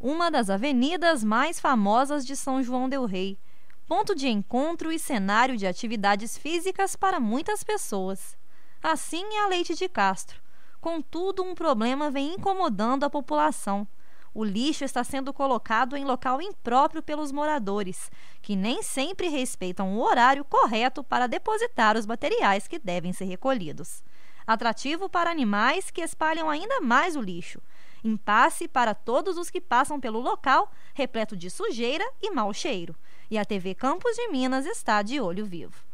uma das avenidas mais famosas de São João Del Rei, ponto de encontro e cenário de atividades físicas para muitas pessoas. Assim é a Leite de Castro. Contudo, um problema vem incomodando a população. O lixo está sendo colocado em local impróprio pelos moradores, que nem sempre respeitam o horário correto para depositar os materiais que devem ser recolhidos. Atrativo para animais que espalham ainda mais o lixo, impasse para todos os que passam pelo local, repleto de sujeira e mau cheiro. E a TV Campos de Minas está de olho vivo.